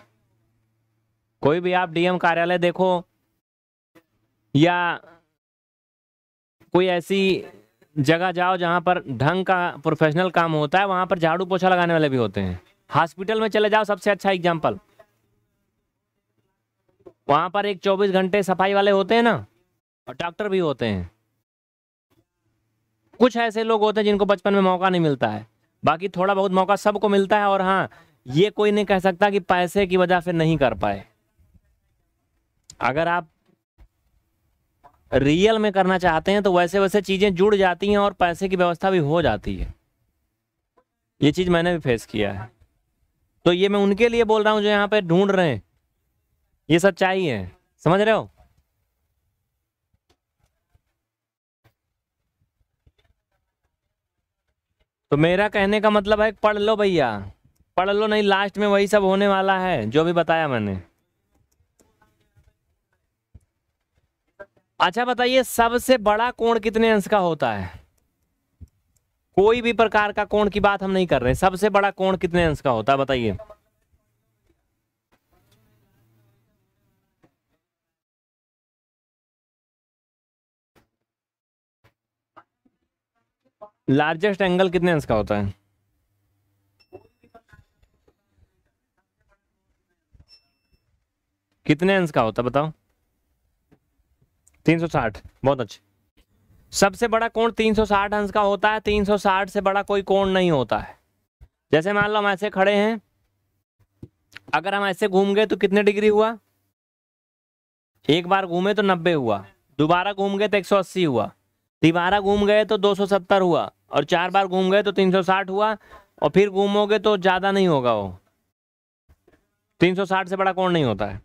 कोई भी आप डीएम कार्यालय देखो या कोई ऐसी जगह जाओ जहां पर ढंग का प्रोफेशनल काम होता है वहां पर झाड़ू पोछा लगाने वाले भी होते हैं हॉस्पिटल में चले जाओ सबसे अच्छा एग्जाम्पल वहां पर एक चौबीस घंटे सफाई वाले होते हैं ना और डॉक्टर भी होते हैं कुछ ऐसे लोग होते हैं जिनको बचपन में मौका नहीं मिलता है बाकी थोड़ा बहुत मौका सबको मिलता है और हाँ ये कोई नहीं कह सकता कि पैसे की वजह से नहीं कर पाए अगर आप रियल में करना चाहते हैं तो वैसे वैसे चीज़ें जुड़ जाती हैं और पैसे की व्यवस्था भी हो जाती है ये चीज़ मैंने भी फेस किया है तो ये मैं उनके लिए बोल रहा हूं जो यहाँ पे ढूंढ रहे हैं ये सब चाहिए समझ रहे हो तो मेरा कहने का मतलब है पढ़ लो भैया पढ़ लो नहीं लास्ट में वही सब होने वाला है जो भी बताया मैंने अच्छा बताइए सबसे बड़ा कोण कितने अंश का होता है कोई भी प्रकार का कोण की बात हम नहीं कर रहे सबसे बड़ा कोण कितने अंश का होता है बताइए लार्जेस्ट एंगल कितने अंश का होता है कितने अंश का होता है बताओ तीन सौ साठ बहुत अच्छे सबसे बड़ा कोण 360 अंश का होता है 360 से बड़ा कोई कोण नहीं होता है जैसे मान लो हम ऐसे खड़े हैं अगर हम ऐसे घूम गए तो कितने डिग्री हुआ एक बार घूमे तो 90 हुआ दोबारा घूम गए तो 180 हुआ तिबारा घूम गए तो 270 हुआ और चार बार घूम गए तो 360 हुआ और फिर घूमोगे तो ज़्यादा नहीं होगा वो साठ से बड़ा कोण नहीं होता है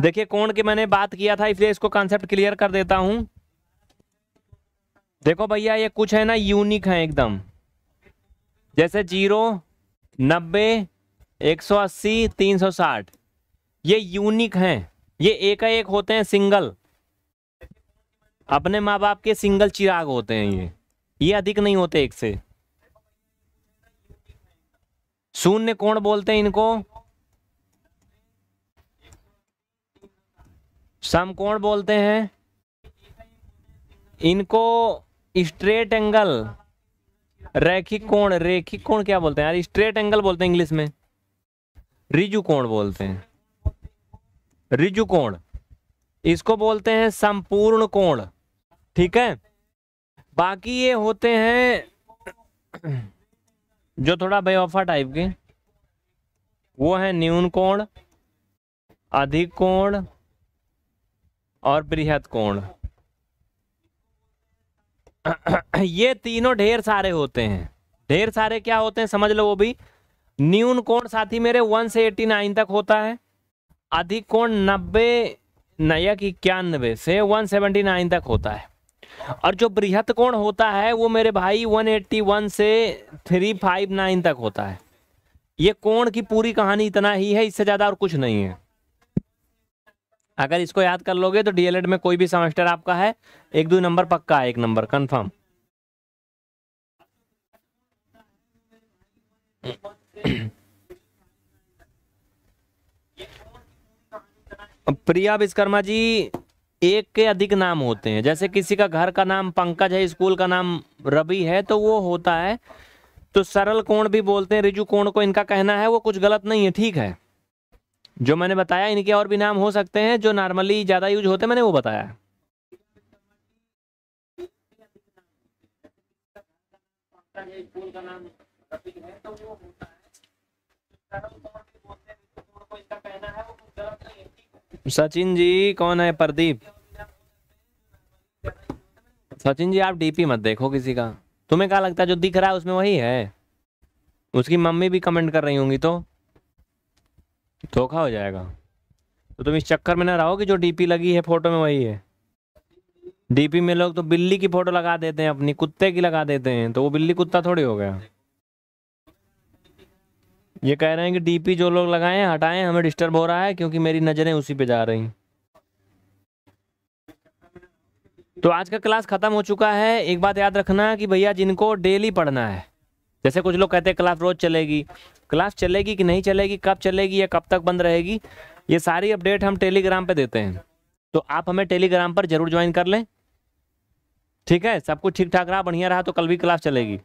देखिए कोण की मैंने बात किया था इसलिए इसको कॉन्सेप्ट क्लियर कर देता हूं देखो भैया ये कुछ है ना यूनिक है एकदम जैसे जीरो नब्बे एक सौ अस्सी तीन सौ साठ ये यूनिक हैं ये एक एक होते हैं सिंगल अपने माँ बाप के सिंगल चिराग होते हैं ये ये अधिक नहीं होते एक से शून्य कोण बोलते हैं इनको समकोण बोलते हैं इनको स्ट्रेट एंगल रेखिक कोण रेखिक कोण क्या बोलते हैं यार स्ट्रेट एंगल बोलते हैं इंग्लिश में रिजु कोण बोलते हैं रिजु कोण इसको बोलते हैं संपूर्ण कोण ठीक है बाकी ये होते हैं जो थोड़ा बेवफा टाइप के वो है न्यून कोण अधिक कोण और बृहद कोण ये तीनों ढेर सारे होते हैं ढेर सारे क्या होते हैं समझ लो वो भी न्यून कोण साथी मेरे वन से एटी नाइन तक होता है अधिक कोण नब्बे नयक इक्यानबे से वन सेवेंटी नाइन तक होता है और जो बृहत कोण होता है वो मेरे भाई वन एट्टी वन से थ्री फाइव नाइन तक होता है ये कोण की पूरी कहानी इतना ही है इससे ज़्यादा और कुछ नहीं है अगर इसको याद कर लोगे तो डीएलएड में कोई भी सेमेस्टर आपका है एक दो नंबर पक्का है एक नंबर कंफर्म प्रिया विश्वकर्मा जी एक के अधिक नाम होते हैं जैसे किसी का घर का नाम पंकज है स्कूल का नाम रवि है तो वो होता है तो सरल कोण भी बोलते हैं रिजु कोण को इनका कहना है वो कुछ गलत नहीं है ठीक है जो मैंने बताया इनके और भी नाम हो सकते हैं जो नॉर्मली ज़्यादा यूज होते हैं मैंने वो बताया सचिन जी कौन है प्रदीप सचिन जी आप डीपी मत देखो किसी का तुम्हें क्या लगता है जो दिख रहा है उसमें वही है उसकी मम्मी भी कमेंट कर रही होंगी तो धोखा हो जाएगा तो तुम इस चक्कर में ना रहो कि जो डीपी लगी है फोटो में वही है डीपी में लोग तो बिल्ली की फोटो लगा देते हैं अपनी कुत्ते की लगा देते हैं तो वो बिल्ली कुत्ता थोड़ी हो गया ये कह रहे हैं कि डीपी जो लोग लगाए हैं हटाएं हमें डिस्टर्ब हो रहा है क्योंकि मेरी नज़रें उसी पे जा रही तो आज का क्लास ख़त्म हो चुका है एक बात याद रखना कि भैया जिनको डेली पढ़ना है जैसे कुछ लोग कहते हैं क्लास रोज चलेगी क्लास चलेगी कि नहीं चलेगी कब चलेगी या कब तक बंद रहेगी ये सारी अपडेट हम टेलीग्राम पे देते हैं तो आप हमें टेलीग्राम पर जरूर ज्वाइन कर लें ठीक है सब कुछ ठीक ठाक रहा बढ़िया रहा तो कल भी क्लास चलेगी